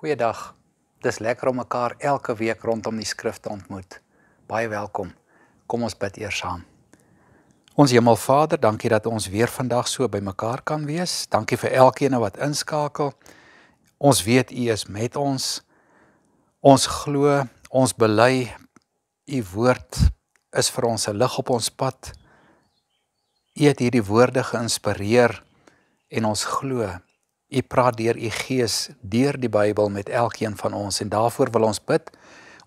Goeiedag. Dis lekker om mekaar elke week rondom die skrif te ontmoet. Baie welkom. Kom ons bid eers saam. Ons Hemelvader, dankie dat ons weer vandag so bymekaar kan wees. Dankie vir elkeen wat inskakel. Ons weet U is met ons. Ons glo, ons bely U woord is vir ons 'n lig op ons pad. U het hierdie woorde geïnspireer en ons glo U praat deur U Gees deur die Bybel met elkeen van ons en daarvoor wil ons bid.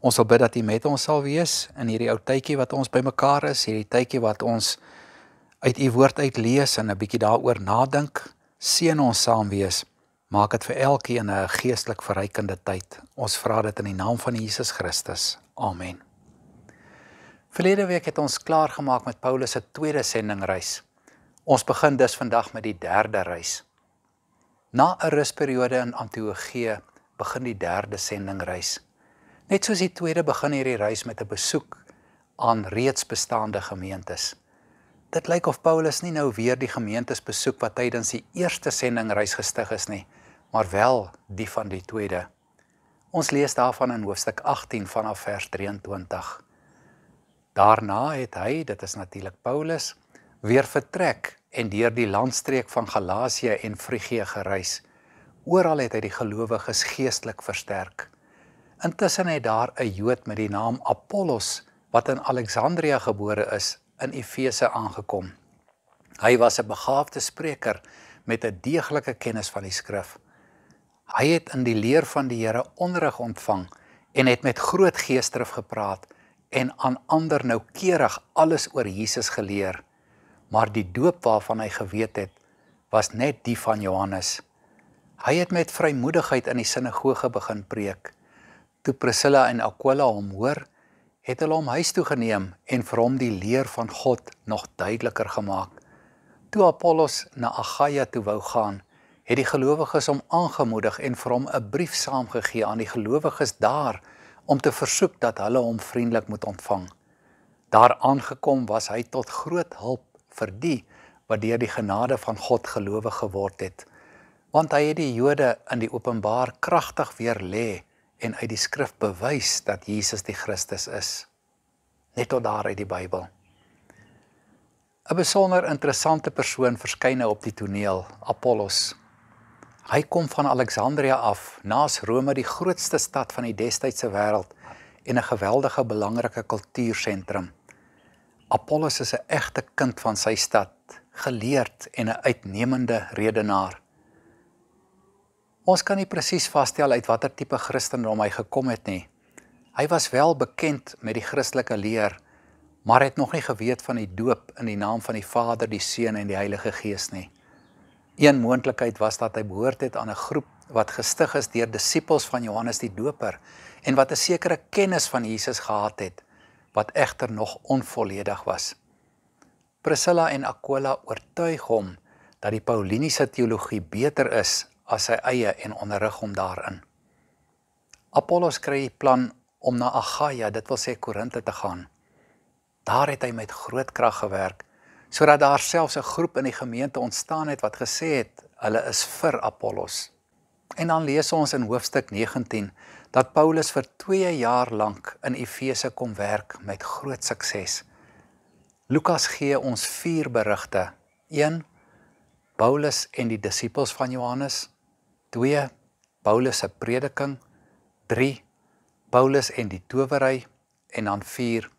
Ons wil bid dat U met ons sal wees in hierdie ou tydjie wat ons bymekaar is, hierdie tydjie wat ons uit U woord uit lees en 'n bietjie daaroor nadink. Seën ons saam wees. Maak dit vir elkeen 'n geestelik verrykende tyd. Ons vra dit in die naam van Jesus Christus. Amen. Verlede week het ons klaargemaak met Paulus se tweede sendingreis. Ons begin dus vandag met die derde reis. Na 'n rusperiode in Antiochie begin die derde sendingreis. Net soos die tweede begin hierdie reis met 'n besoek aan reeds bestaande gemeentes. Dit lyk of Paulus nie nou weer die gemeentes besoek wat tydens die eerste sendingreis gestig is nie, maar wel die van die tweede. Ons lees daarvan in hoofstuk 18 vanaf vers 23. Daarna het hy, dit is natuurlik Paulus, weer vertrek en deur die landstreek van Galasië en Frigië gereis. Oral het hy die gelowiges geestelik versterk. Intussen het daar 'n Jood met die naam Apollos wat in Alexandrië gebore is, in Efese aangekom. Hy was 'n begaafde spreker met 'n deeglike kennis van die skrif. Hy het in die leer van die Here onderrig ontvang en het met groot geesdrift gepraat en aan ander noukeurig alles oor Jesus geleer maar die doop waarvan hy geweet het was net die van Johannes. Hy het met vrymoedigheid in die sinagoge begin preek. Toe Priscilla en Aquila hom hoor, het hulle hom huis toe geneem en vir hom die leer van God nog duideliker gemaak. Toe Apollos na Achaia toe wou gaan, het die gelowiges hom aangemoedig en vir hom 'n brief saamgegee aan die gelowiges daar om te versoek dat hulle hom vriendelik moet ontvang. Daar aangekom was hy tot groot hulp vir die wat deur die genade van God gelowig geword het. Want hy het die Jode in die openbaar kragtig weer lê en uit die skrif bewys dat Jesus die Christus is. Net tot daar uit die Bybel. 'n Besonder interessante persoon verskyn nou op die toneel, Apollos. Hy kom van Alexandrië af, naas Rome die grootste stad van die destydse wêreld en 'n geweldige belangrike kultuursentrum. Apollos is 'n egte kind van sy stad, geleerd en 'n uitnemende redenaar. Ons kan nie presies vasstel uit watter tipe Christendom hy gekom het nie. Hy was wel bekend met die Christelike leer, maar het nog nie geweet van die doop in die naam van die Vader, die Seun en die Heilige Gees nie. Een moontlikheid was dat hy behoort het aan 'n groep wat gestig is deur disippels van Johannes die Doper en wat 'n sekere kennis van Jesus gehad het wat egter nog onvolledig was. Priscilla en Aquila oortuig hom dat die Pauliniese teologie beter is as sy eie en onderrig hom daarin. Apollos kry die plan om na Agaia, dit wil sê Korinte te gaan. Daar het hy met groot krag gewerk sodat daar selfs 'n groep in die gemeente ontstaan het wat gesê het hulle is vir Apollos. En dan lees ons in hoofstuk 19 dat Paulus vir 2 jaar lank in Efese kom werk met groot sukses. Lukas gee ons 4 berigte. 1 Paulus en die disippels van Johannes. 2 Paulus se prediking. 3 Paulus en die towery en dan 4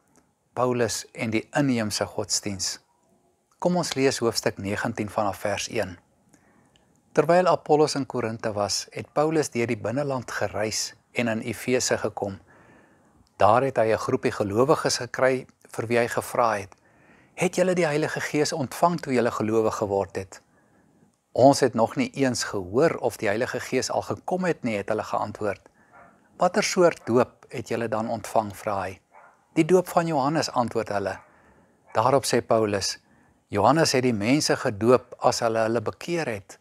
Paulus en die inheemse godsdiens. Kom ons lees hoofstuk 19 vanaf vers 1. Terwyl Apollos in Korinte was, het Paulus deur die binneland gereis en in Efese gekom. Daar het hy 'n groepie gelowiges gekry vir wie hy gevra het: "Het julle die Heilige Gees ontvang toe julle gelowige geword het?" Ons het nog nie eens gehoor of die Heilige Gees al gekom het nie, het hulle geantwoord. Watter soort doop het julle dan ontvang, vra hy? Die doop van Johannes, antwoord hulle. Daarop sê Paulus: Johannes het die mense gedoop as hulle hulle bekeer het,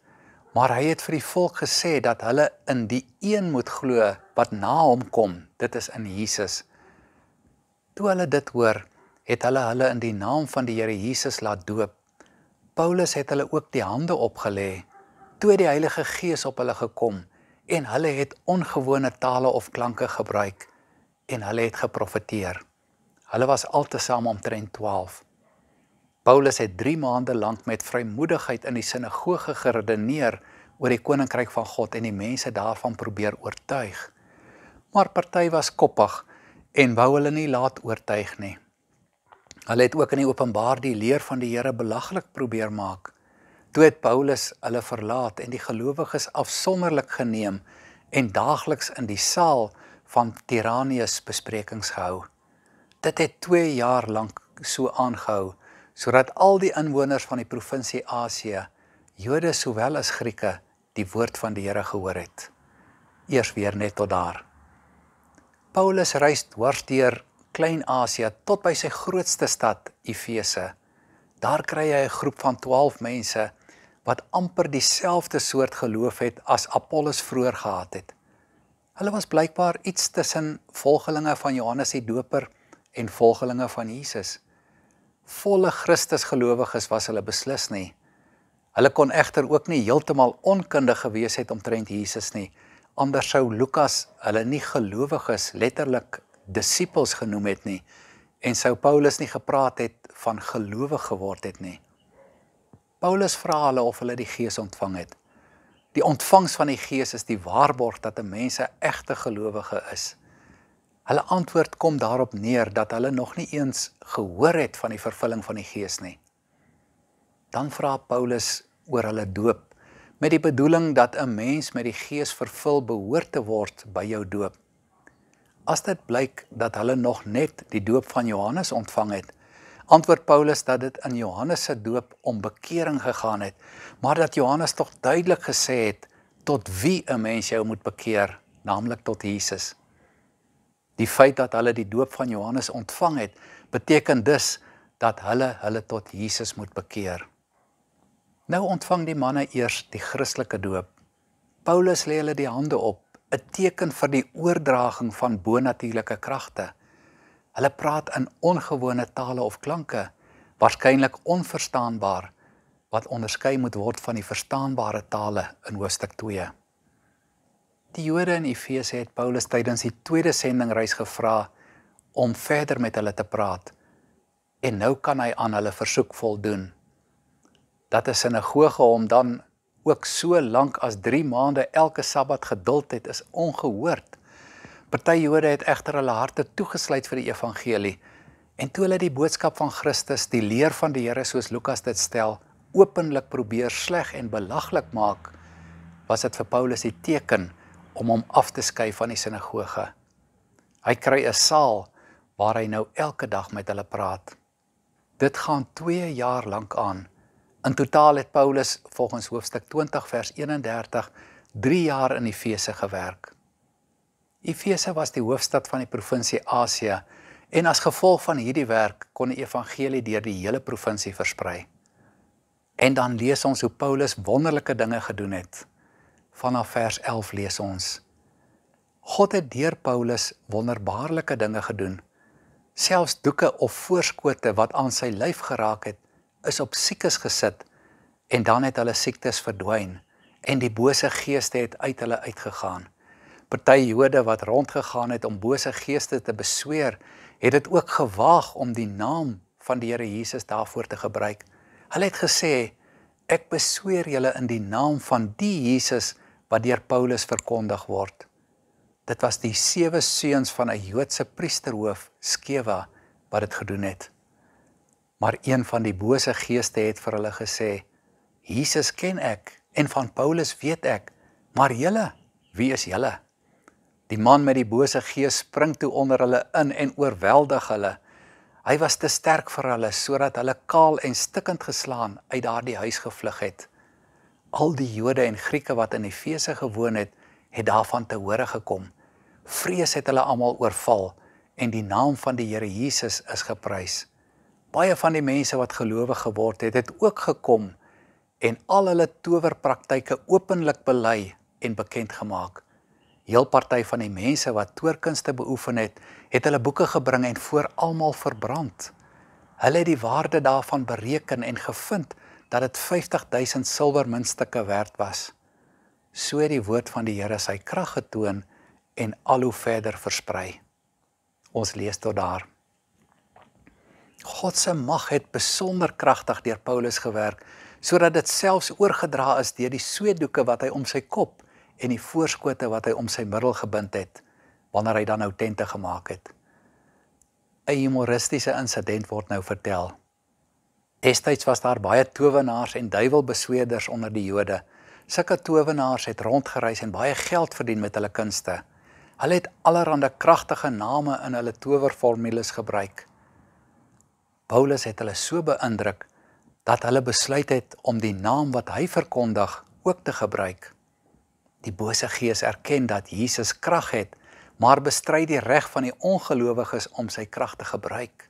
maar hy het vir die volk gesê dat hulle in die een moet glo wat na hom kom, dit is in Jesus. Toe hulle dit hoor, het hulle hulle in die naam van die Here Jesus laat doop. Paulus het hulle ook die hande opgelê toe die Heilige Gees op hulle gekom en hulle het ongewone tale of klanke gebruik en hulle het geprofeteer. Hulle was altesaam omtrent 12. Paulus het 3 maande lank met vrymoedigheid in die sinagoge geredeneer oor die koninkryk van God en die mense daarvan probeer oortuig maar party was koppig en wou hulle nie laat oortuig nie. Hulle het ook in die openbaar die leer van die Here belaglik probeer maak. Toe het Paulus hulle verlaat en die gelowiges afsonderlik geneem en daagliks in die saal van Tiranius besprekings gehou. Dit het 2 jaar lank so aangehou sodat al die inwoners van die provinsie Asia, Jode sowel as Grieke, die woord van die Here gehoor het. Eers weer net tot daar. Paulus reis dwars deur Klein-Asië tot by sy grootste stad Efese. Daar kry hy 'n groep van 12 mense wat amper dieselfde soort geloof het as Apollos vroeër gehad het. Hulle was blykbaar iets tussen volgelinge van Johannes die Doper en volgelinge van Jesus. Volle Christusgelowiges was hulle beslis nie. Hulle kon egter ook nie heeltemal onkundig gewees het omtrent Jesus nie anders sou Lukas hulle nie gelowiges letterlik disippels genoem het nie en sou Paulus nie gepraat het van gelowig geword het nie. Paulus vra hulle of hulle die Gees ontvang het. Die ontvangs van die Gees is die waarborg dat 'n mens 'n egte gelowige is. Hulle antwoord kom daarop neer dat hulle nog nie eens gehoor het van die vervulling van die Gees nie. Dan vra Paulus oor hulle doop met die bedoeling dat 'n mens met die Gees vervul behoort te word by jou doop. As dit blyk dat hulle nog net die doop van Johannes ontvang het, antwoord Paulus dat dit in Johannes se doop om bekering gegaan het, maar dat Johannes tog duidelik gesê het tot wie 'n mens jou moet bekeer, naamlik tot Jesus. Die feit dat hulle die doop van Johannes ontvang het, beteken dus dat hulle hulle tot Jesus moet bekeer. Nou ontvang die manne eers die Christelike doop. Paulus lê hulle die hande op, 'n teken vir die oordraging van bonatuurlike kragte. Hulle praat in ongewone tale of klanke, waarskynlik onverstaanbaar, wat onderskei moet word van die verstaanbare tale in hoofstuk 2. Die Jode in Efese het Paulus tydens die tweede sendingreis gevra om verder met hulle te praat en nou kan hy aan hulle versoek voldoen dat 'n sinagoge hom dan ook so lank as 3 maande elke Sabbat geduld het is ongehoord. Party Jode het egter hulle harte toegesluit vir die evangelie en toe hulle die boodskap van Christus, die leer van die Here soos Lukas dit stel, openlik probeer sleg en belaglik maak, was dit vir Paulus die teken om hom af te skei van die sinagoge. Hy kry 'n saal waar hy nou elke dag met hulle praat. Dit gaan 2 jaar lank aan. In totaal het Paulus volgens hoofstuk 20 vers 31 3 jaar in Efese gewerk. Efese was die hoofstad van die provinsie Asia en as gevolg van hierdie werk kon die evangelie deur die hele provinsie versprei. En dan lees ons hoe Paulus wonderlike dinge gedoen het. Vanaf vers 11 lees ons: God het deur Paulus wonderbaarlike dinge gedoen. Selfs doeke of voorskote wat aan sy lyf geraak het, is op siekes gesit en dan het hulle siektes verdwyn en die bose geeste het uit hulle uitgegaan. Party Jode wat rondgegaan het om bose geeste te besweer, het dit ook gewaag om die naam van die Here Jesus daarvoor te gebruik. Hulle het gesê ek besweer julle in die naam van die Jesus wat deur Paulus verkondig word. Dit was die sewe seuns van 'n Joodse priesterhoof, Skewa, wat dit gedoen het. Maar een van die bose geeste het vir hulle gesê: "Jesus ken ek en van Paulus weet ek, maar julle, wie is julle?" Die man met die bose gees spring toe onder hulle in en oorweldig hulle. Hy was te sterk vir hulle sodat hulle kaal en stikkend geslaan uit daardie huis gevlug het. Al die Jode en Grieke wat in Efese gewoon het, het daarvan te hore gekom. Vrees het hulle almal oorval en die naam van die Here Jesus is geprys baie van die mense wat gelowe geword het, het ook gekom en al hulle towerpraktyke openlik bely en bekend gemaak. Heel party van die mense wat toorkunste beoefen het, het hulle boeke gebring en voor almal verbrand. Hulle het die waarde daarvan bereken en gevind dat dit 50000 silwermuntstukke werd was. So het die woord van die Here sy krag getoon en al hoe verder versprei. Ons lees tot daar. God se mag het besonder kragtig deur Paulus gewerk sodat dit selfs oorgedra is deur die sweetdoeke wat hy om sy kop en die voorskote wat hy om sy middel gebind het wanneer hy dan nou tente gemaak het. 'n Humoristiese insident word nou vertel. Destyds was daar baie towenaars en duiwelbesweerders onder die Jode. Sulke towenaars het rondgereis en baie geld verdien met hulle kunste. Hulle het allerlei kragtige name in hulle towerformules gebruik. Paulus het hulle so beïndruk dat hulle besluit het om die naam wat hy verkondig ook te gebruik. Die bose gees erken dat Jesus krag het, maar bestry die reg van die ongelowiges om sy krag te gebruik.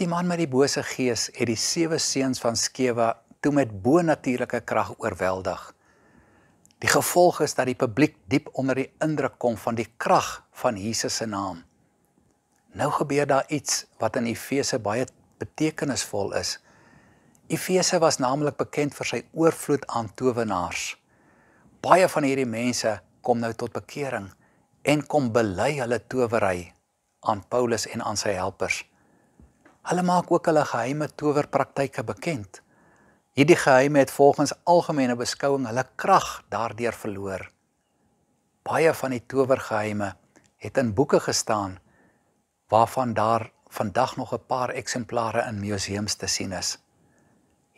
Die man met die bose gees het die sewe seuns van Skewa toe met bonatuurlike krag oorweldig. Die gevolg is dat die publiek diep onder die indruk kom van die krag van Jesus se naam. Nou gebeur daar iets wat in Efese baie betekenisvol is. Efese was naamlik bekend vir sy oorvloed aan towenaars. Baie van hierdie mense kom nou tot bekering en kom bely hulle towery aan Paulus en aan sy helpers. Hulle maak ook hulle geheime towerpraktyke bekend. Hierdie geheime het volgens algemene beskouing hulle krag daardeur verloor. Baie van die towergeheime het in boeke gestaan waarvan daar vandag nog 'n paar eksemplare in museums te sien is.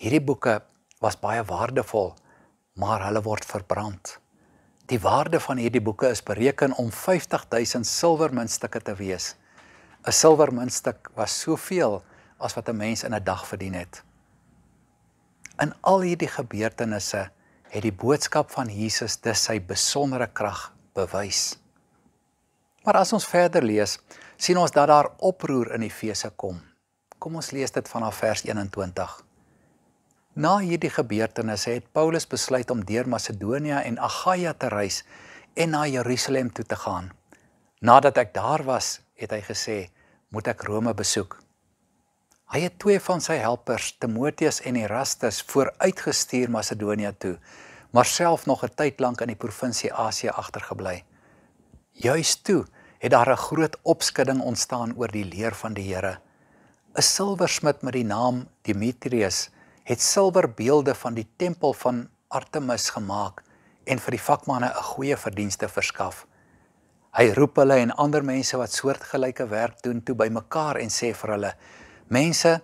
Hierdie boeke was baie waardevol, maar hulle word verbrand. Die waarde van hierdie boeke is bereken om 50000 silwermuntstukke te wees. 'n Silwermuntstuk was soveel as wat 'n mens in 'n dag verdien het. In al hierdie gebeurtenisse het die boodskap van Jesus dus sy besondere krag bewys. Maar as ons verder lees, sien ons dat daar oproer in Efese kom. Kom ons lees dit vanaf vers 21. Na hierdie gebeurtenisse het Paulus besluit om deur Macedonië en Achaia te reis en na Jerusalem toe te gaan. Nadat ek daar was, het hy gesê, moet ek Rome besoek. Hy het twee van sy helpers, Timoteus en Erastus, vooruitgestuur Macedonië toe, maar self nog 'n tyd lank in die provinsie Asia agtergebly. Juist toe het daar 'n groot opskudding ontstaan oor die leer van die Here. 'n Silversmid met die naam Demetrius het silverbeelde van die tempel van Artemis gemaak en vir die vakmanne 'n goeie verdienste verskaf. Hy roep hulle en ander mense wat soortgelyke werk doen toe bymekaar en sê vir hulle: "Mense,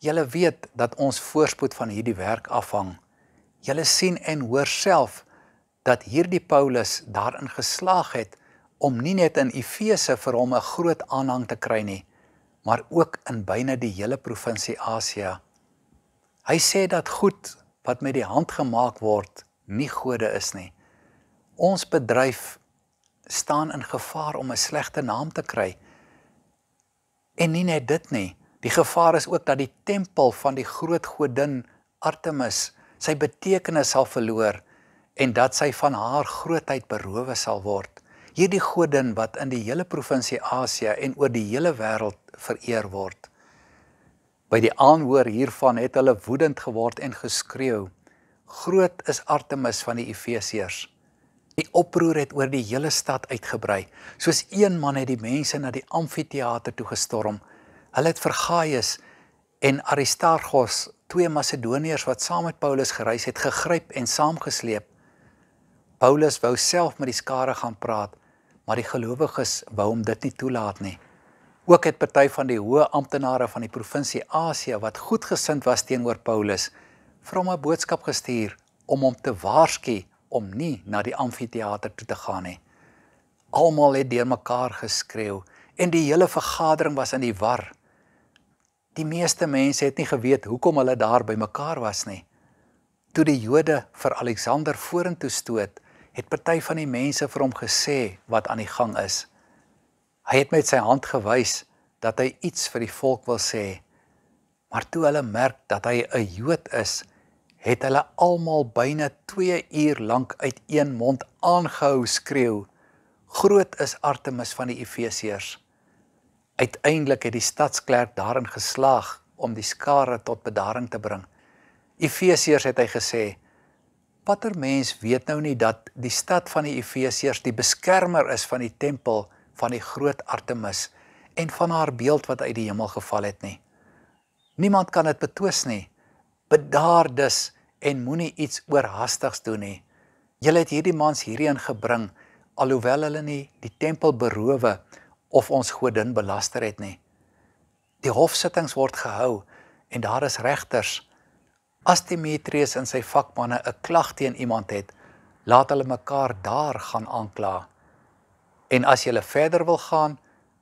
julle weet dat ons voorspoed van hierdie werk afhang. Julle sien en hoor self dat hierdie Paulus daarin geslaag het om nie net in Efese vir hom 'n groot aanhang te kry nie, maar ook in byna die hele provinsie Asia. Hy sê dat goed wat met die hand gemaak word, nie gode is nie. Ons bedryf staan in gevaar om 'n slegte naam te kry. En nie net dit nie, die gevaar is ook dat die tempel van die groot godin Artemis sy betekenis sal verloor en dat sy van haar grootheid berowe sal word hierdie godin wat in die hele provinsie Asia en oor die hele wêreld vereer word. By die aanhoor hiervan het hulle woedend geword en geskreeu: "Groot is Artemis van die Efesiërs." Die oproer het oor die hele stad uitgebrei. Soos een man het die mense na die amfitheater toe gestorm. Hulle het Vergaeus en Aristargos, twee Macedoniërs wat saam met Paulus gereis het, gegryp en saamgesleep. Paulus wou self met die skare gaan praat, maar die gelowiges wou hom dit nie toelaat nie. Ook het party van die hoë amptenare van die provinsie Asia wat goedgesind was teenoor Paulus, vir hom 'n boodskap gestuur om hom te waarsku om nie na die amfitheater toe te gaan nie. Almal het deurmekaar geskreeu en die hele vergadering was in die war. Die meeste mense het nie geweet hoekom hulle daar bymekaar was nie. Toe die Jode vir Alexander vorentoe stoot, het party van die mense vir hom gesê wat aan die gang is. Hy het met sy hand gewys dat hy iets vir die volk wil sê. Maar toe hulle merk dat hy 'n Jood is, het hulle almal byna 2 uur lank uit een mond aangehou skreeu: "Groot is Artemis van die Efesiërs." Uiteindelik het die stadsklerk daarin geslaag om die skare tot bedaring te bring. Efesiërs het hy gesê, watter mens weet nou nie dat die stad van die Efesiërs die beskermer is van die tempel van die groot Artemis en van haar beeld wat uit die hemel geval het nie. Niemand kan dit betwis nie. Bedaar dus en moenie iets oorhaastigs doen nie. Jy het hierdie mans hierheen gebring alhoewel hulle nie die tempel berowe of ons godin belaster het nie. Die hofsittings word gehou en daar is regters As Demetrius en sy vakmanne 'n klag teen iemand het, laat hulle mekaar daar gaan aankla. En as jy verder wil gaan,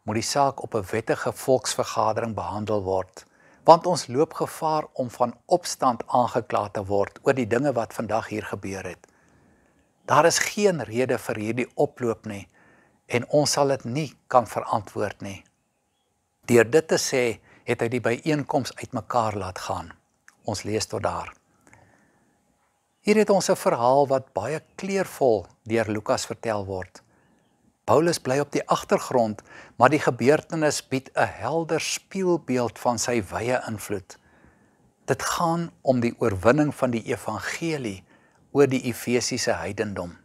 moet die saak op 'n wettige volksvergadering behandel word, want ons loop gevaar om van opstand aangekla te word oor die dinge wat vandag hier gebeur het. Daar is geen rede vir hierdie oploop nie en ons sal dit nie kan verantwoord nie. Deur dit te sê, het hy die byeenkoms uitmekaar laat gaan. Ons lees tot daar. Hier het ons 'n verhaal wat baie kleurvol deur Lukas vertel word. Paulus bly op die agtergrond, maar die gebeurtenis bied 'n helder spieelbeeld van sy wye invloed. Dit gaan om die oorwinning van die evangelie oor die Efesiese heidendom.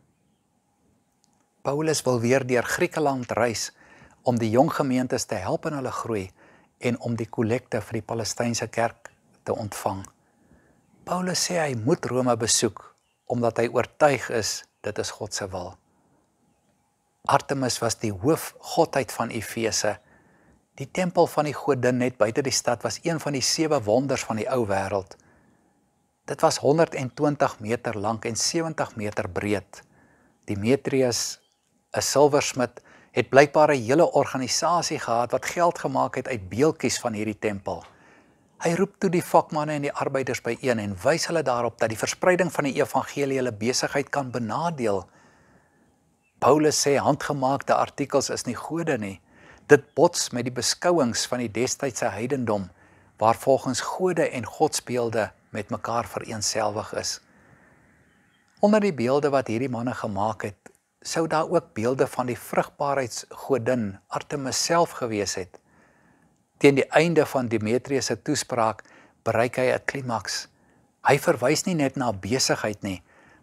Paulus wil weer deur Griekeland reis om die jong gemeentes te help in hulle groei en om die kollekte vir die Palestynse kerk te ontvang. Paulus sê hy moet Rome besoek omdat hy oortuig is dit is God se wil. Artemis was die hoofgodheid van Efese. Die tempel van die godin net buite die stad was een van die sewe wonders van die ou wêreld. Dit was 120 meter lank en 70 meter breed. Demetrius, 'n silversmid, het blykbaar 'n hele organisasie gehad wat geld gemaak het uit beeldjies van hierdie tempel. Hy roep toe die vakmanne en die arbeiders by een en wys hulle daarop dat die verspreiding van die evangelie hulle besigheid kan benadeel. Paulus sê handgemaakte artikels is nie gode nie. Dit bots met die beskouings van die destydse heidendom waar volgens gode en godsbeelde met mekaar vereensgewig is. Onder die beelde wat hierdie manne gemaak het, sou daar ook beelde van die vrugbaarheidsgodin Artemis self gewees het. Teen die einde van Demetrius se toespraak bereik hy 'n klimaks. Hy verwys nie net na besigheid nie,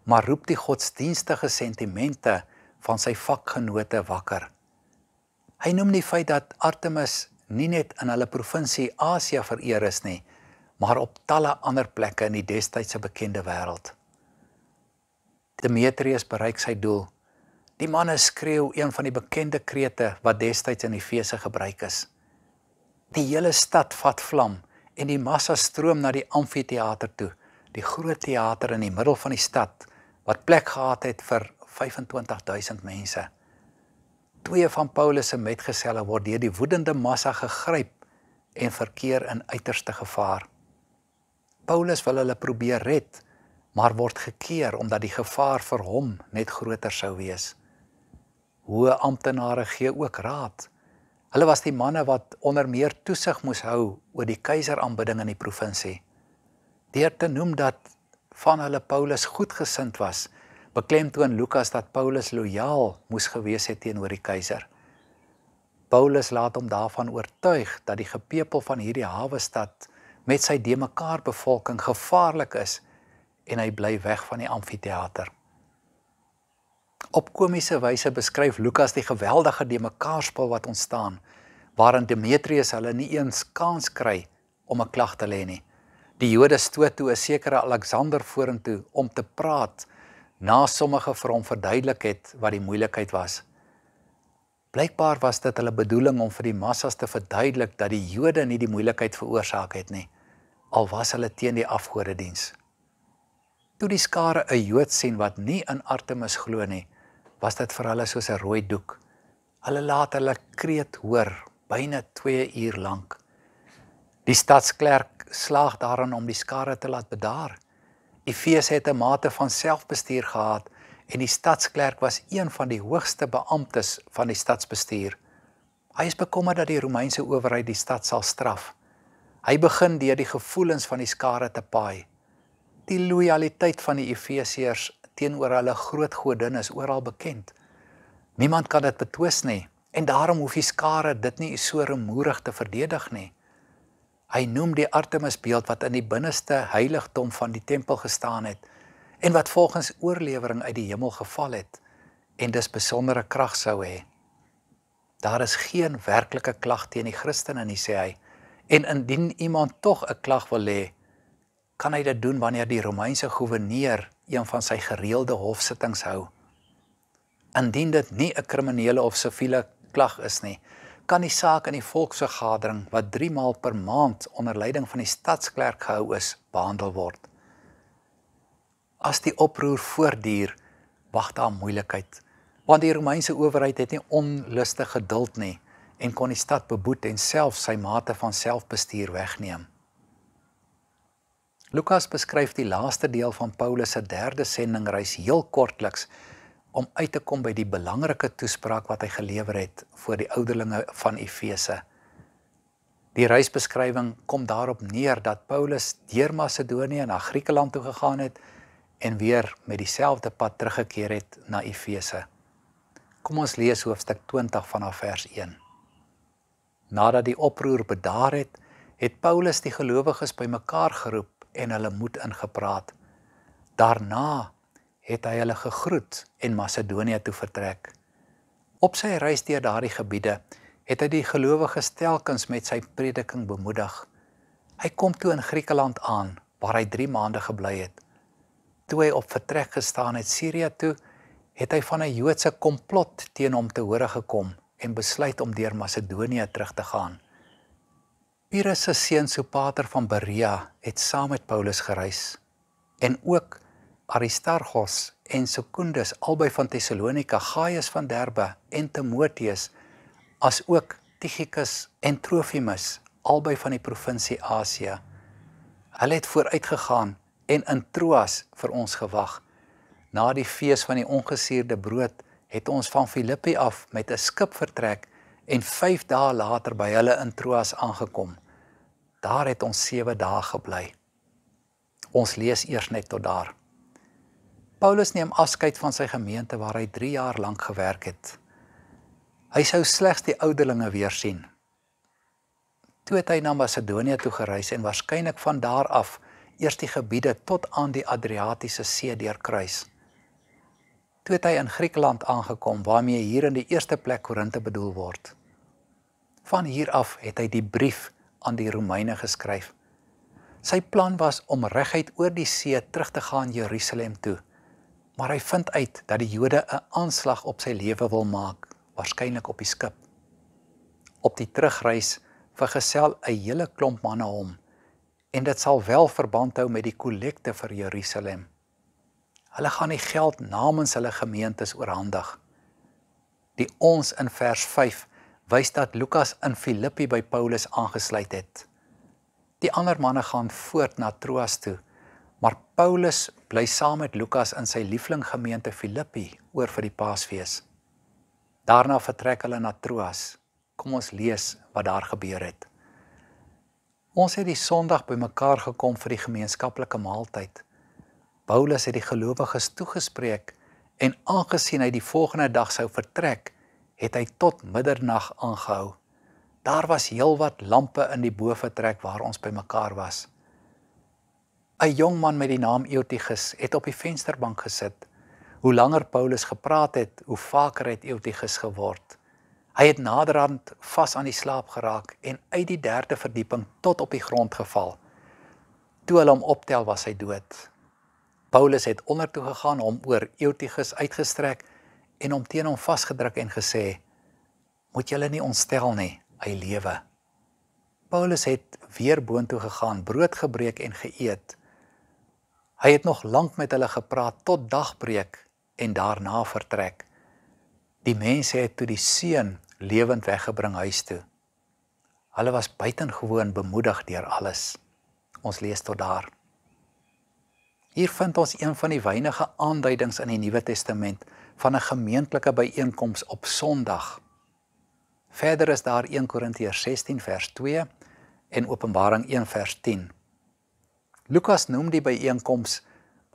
maar roep die godsdienstige sentimente van sy vakgenote wakker. Hy noem die feit dat Artemis nie net in hulle provinsie Asia vereer is nie, maar op talle ander plekke in die destydse bekende wêreld. Demetrius bereik sy doel. Die manne skreeu een van die bekende krete wat destyds in Efese gebruik is. Die hele stad vat vlam en die massa stroom na die amfitheater toe, die groot teater in die middel van die stad wat plek gehad het vir 25000 mense. Twee van Paulus se metgeselle word deur die woedende massa gegryp en verkeer in uiterste gevaar. Paulus wil hulle probeer red, maar word gekeer omdat die gevaar vir hom net groter sou wees. Hoë amptenare gee ook raad Hulle was die manne wat onder meer toesig moes hou oor die keiseraanbidding in die provinsie. Deur te noem dat van hulle Paulus goedgesind was, beklemtoon Lukas dat Paulus lojaal moes gewees het teenoor die keiser. Paulus laat hom daarvan oortuig dat die gepeple van hierdie hawe stad met sy demekaar bevolking gevaarlik is en hy bly weg van die amfitheater. Op komiese wyse beskryf Lukas die geweldige demekaarspel wat ontstaan waarin Demetrius hulle nie eens kans kry om 'n klag te lê nie. Die Jode stoot toe 'n sekere Alexander vorentoe om te praat na sommige vir hom verduidelik het wat die moeilikheid was. Blykbaar was dit hulle bedoeling om vir die massas te verduidelik dat die Jode nie die moeilikheid veroorsaak het nie al was hulle teen die afgodediens. Toe die skare 'n Jood sien wat nie in Artemis glo nie, was dit vir hulle soos 'n rooi doek. Hulle laat hulle kreet hoor byna 2 uur lank. Die stadsklerk slaag daarin om die skare te laat bedaar. Efese het 'n mate van selfbestuur gehad en die stadsklerk was een van die hoogste beamptes van die stadsbestuur. Hy is bekommerd dat die Romeinse owerheid die stad sal straf. Hy begin deur die gevoelens van die skare te paai die lojaliteit van die Efesiërs teenoor hulle groot godin is oral bekend. Niemand kan dit betwis nie en daarom hoef die skare dit nie so remoerig te verdedig nie. Hy noem die Artemis beeld wat in die binneste heiligdom van die tempel gestaan het en wat volgens oorlewering uit die hemel geval het en dis besondere krag sou hê. Daar is geen werklike klag teen die Christene nie sê hy en indien iemand tog 'n klag wil hê kan hy dit doen wanneer die Romeinse goewerneur een van sy gereelde hofsittings hou. Indien dit nie 'n kriminele of siviele klag is nie, kan die saak in die volksvergadering wat 3 maal per maand onder leiding van die stadsklerk gehou is, behandel word. As die oproer voortduur, wag daar moeilikheid, want die Romeinse owerheid het nie onlustige geduld nie en kon die stad beboet en self sy mate van selfbestuur wegneem. Lukas beskryf die laaste deel van Paulus se derde sendingreis heel kortliks om uit te kom by die belangrike toespraak wat hy gelewer het voor die ouderlinge van Efese. Die reisbeskrywing kom daarop neer dat Paulus deur Macedonië na Griekeland toe gegaan het en weer met dieselfde pad teruggekeer het na Efese. Kom ons lees hoofstuk 20 vanaf vers 1. Nadat die oproer bedaar het, het Paulus die gelowiges bymekaar geroep en hulle moed ingepraat. Daarna het hy hulle gegroet en Macedonië toe vertrek. Op sy reis deur daardie gebiede het hy die gelowiges telkens met sy prediking bemoedig. Hy kom toe in Griekeland aan waar hy 3 maande gebly het. Toe hy op vertrek gestaan het Sirië toe, het hy van 'n Joodse komplot teen hom te hore gekom en besluit om deur Macedonië terug te gaan. Pyrrhus se seun Sopater van Berea het saam met Paulus gereis en ook Aristarchos en Secundus albei van Tesalonika, Gaius van Derbe en Timoteus as ook Tychicus en Trophimus albei van die provinsie Asia. Hulle het vooruitgegaan en in Troas vir ons gewag. Na die fees van die ongesuurde brood het ons van Filippi af met 'n skip vertrek en 5 dae later by hulle in Troas aangekom. Daar het ons 7 dae gebly. Ons lees eers net tot daar. Paulus neem afskeid van sy gemeente waar hy 3 jaar lank gewerk het. Hy sou slegs die ouderlinge weer sien. Toe het hy na Macedonië toe gereis en waarskynlik van daar af eers die gebiede tot aan die Adriatiese See deurkruis. Toe het hy in Griekeland aangekom waarmee hier in die eerste plek Korinte bedoel word. Van hier af het hy die brief aan die Romeine geskryf. Sy plan was om reguit oor die see terug te gaan Jerusalem toe. Maar hy vind uit dat die Jode 'n aanslag op sy lewe wil maak, waarskynlik op die skip. Op die terugreis vergesel 'n hele klomp manne hom en dit sal wel verband hou met die kollekte vir Jerusalem. Hulle gaan die geld namens hulle gemeentes oorhandig. Die ons in vers wys dat Lukas in Filippi by Paulus aangesluit het. Die ander manne gaan voort na Troas toe, maar Paulus bly saam met Lukas in sy liefling gemeente Filippi oor vir die Paasfees. Daarna vertrek hulle na Troas. Kom ons lees wat daar gebeur het. Ons het die Sondag bymekaar gekom vir die gemeenskaplike maaltyd. Paulus het die gelowiges toegespreek en aangesien hy die volgende dag sou vertrek, het hy tot middernag aangehou. Daar was heelwat lampe in die bofetrek waar ons bymekaar was. 'n Jong man met die naam Eutychus het op die vensterbank gesit. Hoe langer Paulus gepraat het, hoe vaker het Eutychus geword. Hy het naderhand vas aan die slaap geraak en uit die derde verdieping tot op die grond geval. Toe hulle hom optel, was hy dood. Paulus het ondertoe gegaan om oor Eutychus uitgestrek en hom teen hom vasgedruk en gesê: "Moet julle nie ontstel nie, hy lewe." Paulus het weer boontoe gegaan, brood gebreek en geëet. Hy het nog lank met hulle gepraat tot dagbreek en daarna vertrek. Die mense het toe die seun lewend weggebring huis toe. Hulle was buitengewoon bemoedig deur alles. Ons lees tot daar. Hier vind ons een van die wynige aanduidings in die Nuwe Testament van 'n gemeenskaplike byeenkoms op Sondag. Verder is daar 1 Korintiërs 16 vers 2 en Openbaring 1 vers 10. Lukas noem die byeenkoms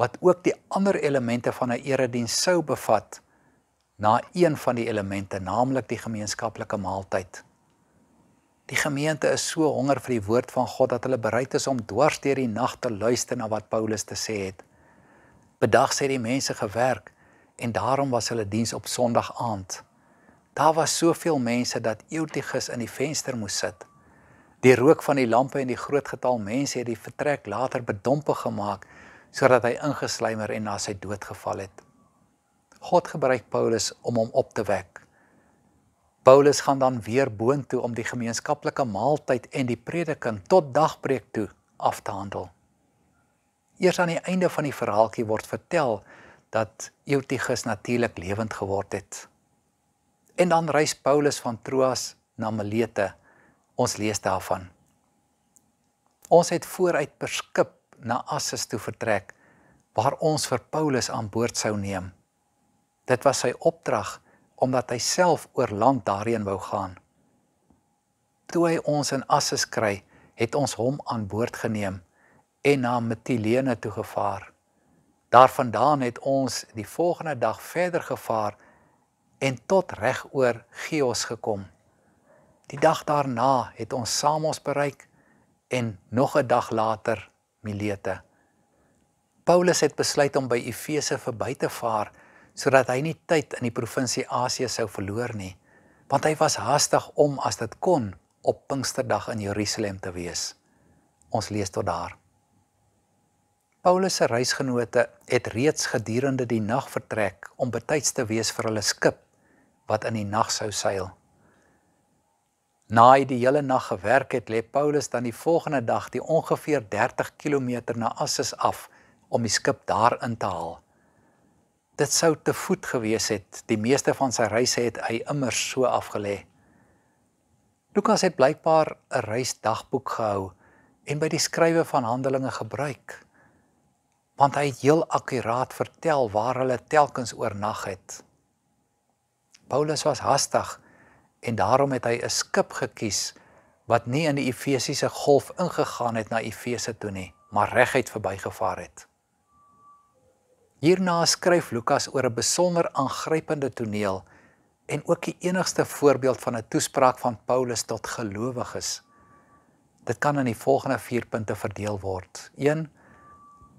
wat ook die ander elemente van 'n erediens sou bevat na een van die elemente, naamlik die gemeenskaplike maaltyd. Die gemeente is so honger vir die woord van God dat hulle bereid is om dwars deur die nag te luister na wat Paulus te sê het. Bedag sê die mense gewerk en daarom was hulle diens op Sondag aand. Daar was soveel mense dat Eutychus in die venster moes sit. Die rook van die lampe en die groot getal mense het die vertrek later bedompig gemaak sodat hy ingeslymer en na sy dood geval het. God gebruik Paulus om hom op te wek. Paulus gaan dan weer boontoe om die gemeenskaplike maaltyd en die prediking tot dagbreek toe af te handel. Eers aan die einde van die verhaaltjie word vertel dat Eutychus natuurlik lewend geword het. En dan reis Paulus van Troas na Milete. Ons lees daarvan. Ons het vooruit per skip na Assis toe vertrek waar ons vir Paulus aan boord sou neem. Dit was sy opdrag omdat hy self oor land daarheen wou gaan. Toe hy ons in Assis kry, het ons hom aan boord geneem en na Mitilene toe gevaar. Daarvandaan het ons die volgende dag verder gevaar en tot reg oor Geos gekom. Die dag daarna het ons Samos bereik en nog 'n dag later Milete. Paulus het besluit om by Efese verby te vaar sodat hy nie tyd in die provinsie Asië sou verloor nie, want hy was haastig om as dit kon op Pinksterdag in Jerusalem te wees. Ons lees tot daar. Paulus se reisgenote het reeds gedurende die nag vertrek om betyds te wees vir hulle skip wat in die nag sou seil. Nadat hy die hele nag gewerk het, lê Paulus dan die volgende dag die ongeveer 30 km na Assis af om die skip daar in te haal. Dit sou te voet gewees het. Die meeste van sy reise het hy immers so afgelê. Lukas het blykbaar 'n reisdagboek gehou en by die skrywe van Handelinge gebruik want hy het heel akuraat vertel waar hulle telkens oornag het. Paulus was hastig en daarom het hy 'n skip gekies wat nie in die Efesiese golf ingegaan het na Efese toe nie, maar reguit verbygevaar het. Hierna skryf Lukas oor 'n besonder aangrypende toneel en ook die enigste voorbeeld van 'n toespraak van Paulus tot gelowiges. Dit kan in die volgende 4 punte verdeel word.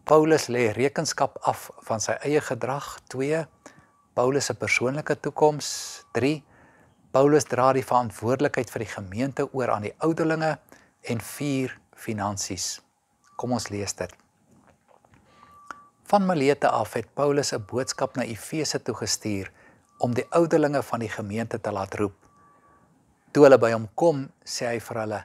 Paulus lê rekenskap af van sy eie gedrag, 2 Paulus se persoonlike toekoms, 3 Paulus dra die verantwoordelikheid vir die gemeente oor aan die ouderlinge en 4 finansies. Kom ons lees dit. Van Milete af het Paulus 'n boodskap na Efese toe gestuur om die ouderlinge van die gemeente te laat roep. Toe hulle by hom kom, sê hy vir hulle: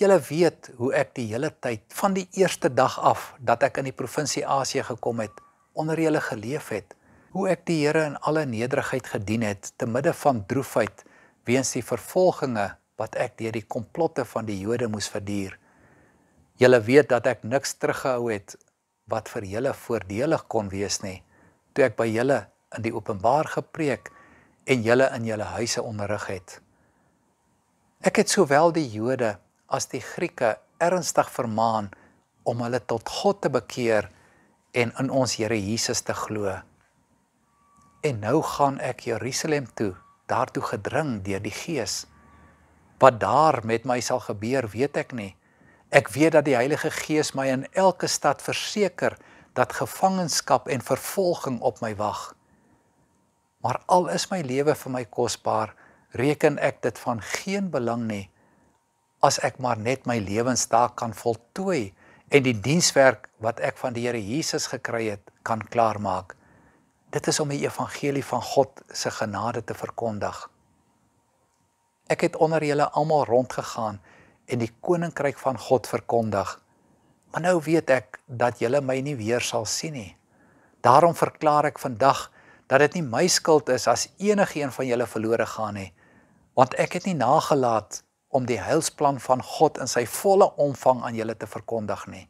Julle weet hoe ek die hele tyd van die eerste dag af dat ek in die provinsie Asie gekom het, onder julle geleef het, hoe ek die Here in alle nederigheid gedien het te midde van droefheid weens die vervolginge wat ek deur die komplotte van die Jode moes verduur. Julle weet dat ek niks teruggehou het wat vir julle voordelig kon wees nie, toe ek by julle in die openbaar gepreek en julle in julle huise onderrig het. Ek het sowel die Jode as die Grieke ernstig vermaan om hulle tot God te bekeer en in ons Here Jesus te glo. En nou gaan ek Jerusalem toe, daartoe gedring deur die Gees. Wat daar met my sal gebeur, weet ek nie. Ek weet dat die Heilige Gees my in elke stad verseker dat gevangenskap en vervolging op my wag. Maar al is my lewe vir my kosbaar, reken ek dit van geen belang nie as ek maar net my lewensdaak kan voltooi en die dienswerk wat ek van die Here Jesus gekry het kan klaarmaak. Dit is om die evangelie van God se genade te verkondig. Ek het onder julle almal rondgegaan en die koninkryk van God verkondig. Maar nou weet ek dat julle my nie weer sal sien nie. Daarom verklaar ek vandag dat dit nie my skuld is as enigiemand van julle verlore gaan nie, want ek het nie nagelaat om die heilsplan van God in sy volle omvang aan julle te verkondig nie.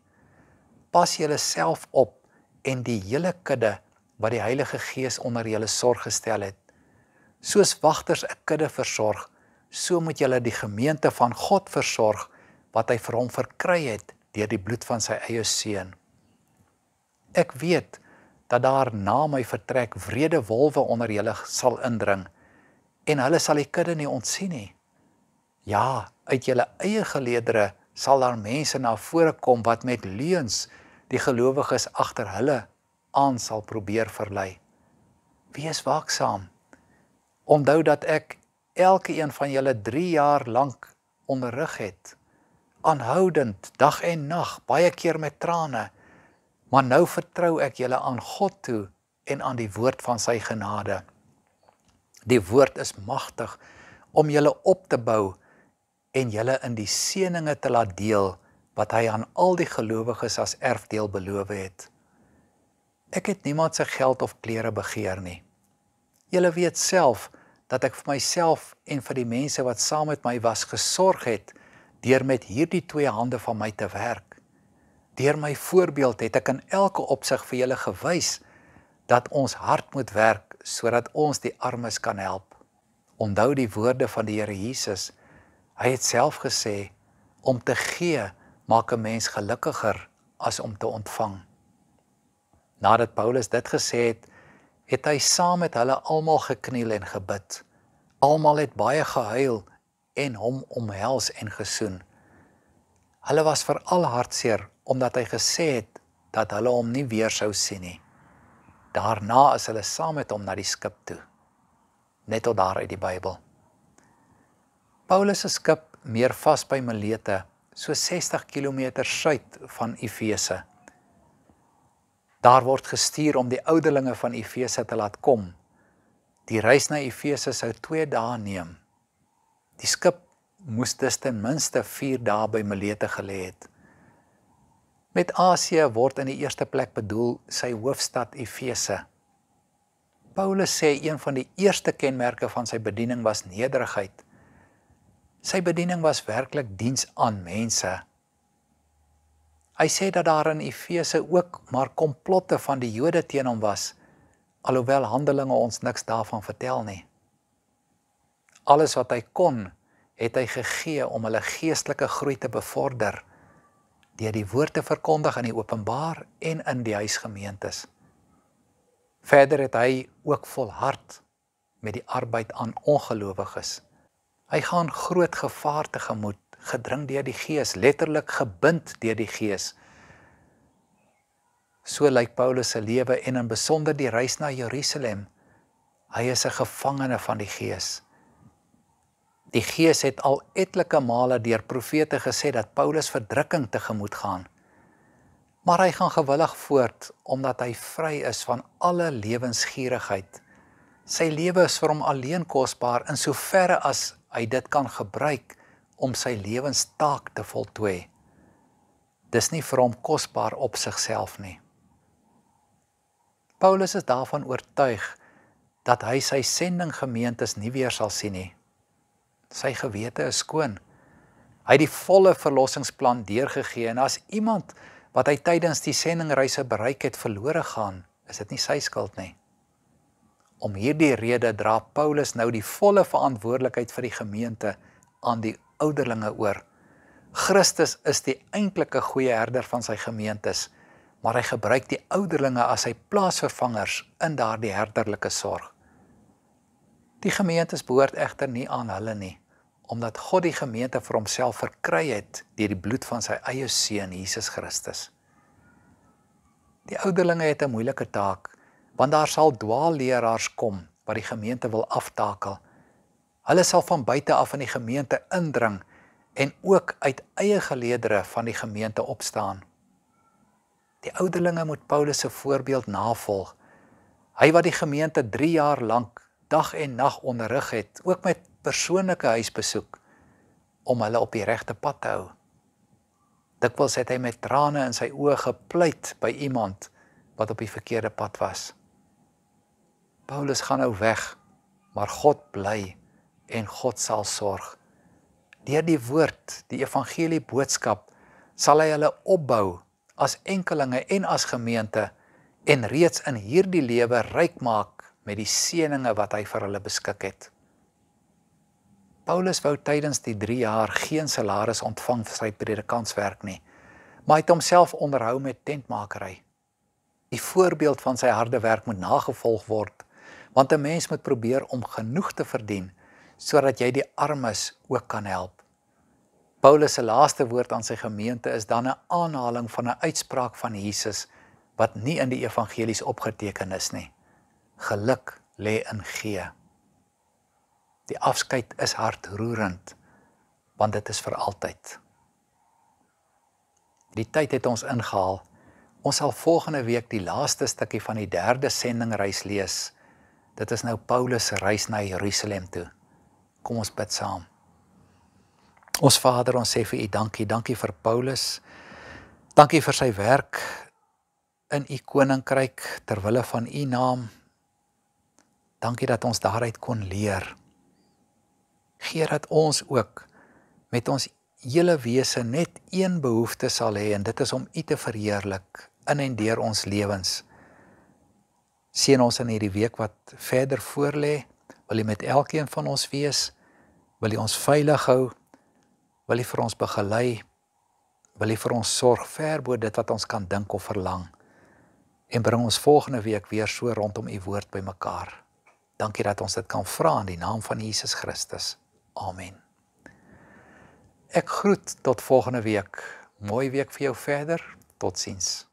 Pas julleself op en die hele kudde wat die Heilige Gees onder julle sorg gestel het. Soos wagters 'n kudde versorg, so moet julle die gemeente van God versorg wat hy vir hom verkry het deur die bloed van sy eie seun. Ek weet dat daar na my vertrek wrede wolwe onder julle sal indring en hulle sal die kudde nie ontsien nie. Ja, uit julle eie geleedere sal daar mense na vore kom wat met leuns die gelowiges agter hulle aan sal probeer verlei. Wees waaksaam. Onthou dat ek elke een van julle 3 jaar lank onderrig het, aanhoudend dag en nag, baie keer met trane. Maar nou vertrou ek julle aan God toe en aan die woord van sy genade. Die woord is magtig om julle op te bou en julle in die seënings te laat deel wat hy aan al die gelowiges as erfdeel beloof het. Ek het niemand se geld of klere begeer nie. Julle weet self dat ek vir myself en vir die mense wat saam met my was gesorg het deur met hierdie twee hande van my te werk. Deur my voorbeeld het ek aan elke opsig vir julle gewys dat ons hard moet werk sodat ons die armes kan help. Onthou die woorde van die Here Jesus Hy het self gesê om te gee maak 'n mens gelukkiger as om te ontvang. Nadat Paulus dit gesê het, het hy saam met hulle almal gekniel en gebid. Almal het baie gehuil en hom omhels en gesoen. Hulle was veral hartseer omdat hy gesê het dat hulle hom nie weer sou sien nie. Daarna is hulle saam met hom na die skip toe. Net tot daar uit die Bybel. Paulus se skip meer vas by Milete, so 60 km suid van Efese. Daar word gestuur om die oudelinge van Efese te laat kom. Die reis na Efese sou 2 dae neem. Die skip moes dus ten minste 4 dae by Milete gelê het. Met Asië word in die eerste plek bedoel sy hoofstad Efese. Paulus sê een van die eerste kenmerke van sy bediening was nederigheid. Sy bediening was werklik diens aan mense. Hy sê dat daar in Efese ook maar komplotte van die Jode teen hom was, alhoewel Handelinge ons niks daarvan vertel nie. Alles wat hy kon, het hy gegee om hulle geestelike groei te bevorder deur die woord te verkondig in die openbaar en in die huisgemeentes. Verder het hy ook volhard met die arbeid aan ongelowiges. Hy gaan groot gevaar te gemoed, gedring deur die Gees, letterlik gebind deur die Gees. So lyk Paulus se lewe en in besonder die reis na Jerusalem. Hy is 'n gevangene van die Gees. Die Gees het al etlike male deur profete gesê dat Paulus verdrukking tegemoet gaan. Maar hy gaan gewillig voort omdat hy vry is van alle lewensgierigheid. Sy lewe is vir hom alleen kosbaar in soverre as hy dit kan gebruik om sy lewenstaak te voltooi. Dis nie vir hom kosbaar op sigself nie. Paulus is daarvan oortuig dat hy sy sending gemeentes nie weer sal sien nie. Sy gewete is skoon. Hy het die volle verlossingsplan deurgegee en as iemand wat hy tydens die sendingreise bereik het verlore gaan, is dit nie sy skuld nie. Om hierdie rede dra Paulus nou die volle verantwoordelikheid vir die gemeente aan die ouderlinge oor. Christus is die eintlike goeie herder van sy gemeentes, maar hy gebruik die ouderlinge as sy plaasvervangers in daardie herderlike sorg. Die gemeentes behoort egter nie aan hulle nie, omdat God die gemeente vir homself verkry het deur die bloed van sy eie seun Jesus Christus. Die ouderlinge het 'n moeilike taak want daar sal dwaalleraars kom wat die gemeente wil aftakel. Hulle sal van buite af in die gemeente indring en ook uit eie geleedere van die gemeente opstaan. Die ouderlinge moet Paulus se voorbeeld navolg. Hy wat die gemeente 3 jaar lank dag en nag onderrig het, ook met persoonlike huisbesoek om hulle op die regte pad te hou. Dikwels het hy met trane in sy oë gepleit by iemand wat op die verkeerde pad was. Paulus gaan nou weg, maar God bly en God sal sorg. Deur die woord, die evangelie boodskap, sal hy hulle opbou as enkelinge en as gemeente en reeds in hierdie lewe ryk maak met die seënings wat hy vir hulle beskik het. Paulus wou tydens die 3 jaar geen salaris ontvang vir sy predikantswerk nie, maar hy het homself onderhou met tentmakery. Die voorbeeld van sy harde werk moet nagevolg word want 'n mens moet probeer om genoeg te verdien sodat jy die armes ook kan help. Paulus se laaste woord aan sy gemeente is dan 'n aanhaling van 'n uitspraak van Jesus wat nie in die evangelies opgeteken is nie. Geluk lê in gee. Die afskeid is hartroerend want dit is vir altyd. Die tyd het ons ingehaal. Ons sal volgende week die laaste stukkie van die derde sendingreis lees. Dit is nou Paulus se reis na Jerusalem toe. Kom ons bid saam. Ons Vader, ons sê vir U dankie. Dankie vir Paulus. Dankie vir sy werk in U koninkryk ter wille van U naam. Dankie dat ons daaruit kon leer. Geer dat ons ook met ons hele wese net een behoefte sal hê en dit is om U te verheerlik in en deur ons lewens. Seën ons in hierdie week wat verder voorlê. Wil U met elkeen van ons wees? Wil U ons veilig hou? Wil U vir ons begelei? Wil U vir ons sorg ver bo dit wat ons kan dink of verlang? En bring ons volgende week weer so rondom U woord bymekaar. Dankie dat ons dit kan vra in die naam van Jesus Christus. Amen. Ek groet tot volgende week. Mooi week vir jou verder. Totsiens.